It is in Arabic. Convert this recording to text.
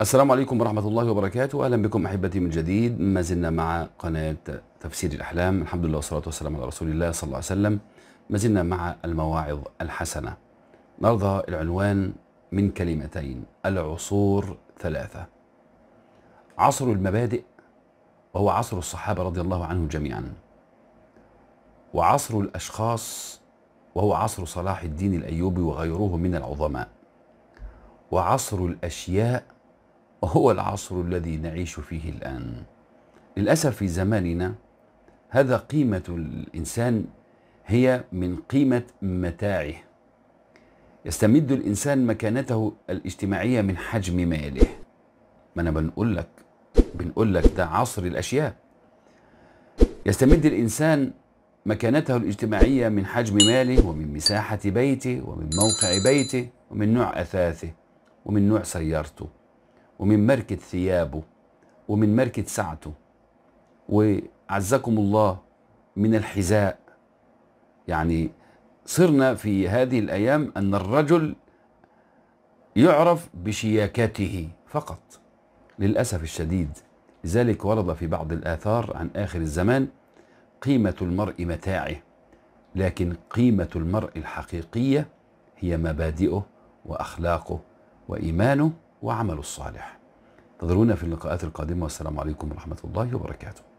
السلام عليكم ورحمة الله وبركاته أهلا بكم أحبتي من جديد ما زلنا مع قناة تفسير الأحلام الحمد لله والصلاة والسلام على رسول الله صلى الله عليه وسلم ما زلنا مع المواعظ الحسنة نرضى العنوان من كلمتين العصور ثلاثة عصر المبادئ وهو عصر الصحابة رضي الله عنهم جميعا وعصر الأشخاص وهو عصر صلاح الدين الأيوبي وغيره من العظماء وعصر الأشياء وهو العصر الذي نعيش فيه الآن للأسف في زماننا هذا قيمة الإنسان هي من قيمة متاعه يستمد الإنسان مكانته الاجتماعية من حجم ماله ما أنا بنقول لك بنقول لك ده عصر الأشياء يستمد الإنسان مكانته الاجتماعية من حجم ماله ومن مساحة بيته ومن موقع بيته ومن نوع أثاثه ومن نوع سيارته ومن ماركة ثيابه ومن ماركة ساعته وعزكم الله من الحذاء يعني صرنا في هذه الأيام أن الرجل يعرف بشياكته فقط للأسف الشديد لذلك ورد في بعض الآثار عن آخر الزمان قيمة المرء متاعه لكن قيمة المرء الحقيقية هي مبادئه وأخلاقه وإيمانه وعمله الصالح انتظرونا في اللقاءات القادمة والسلام عليكم ورحمة الله وبركاته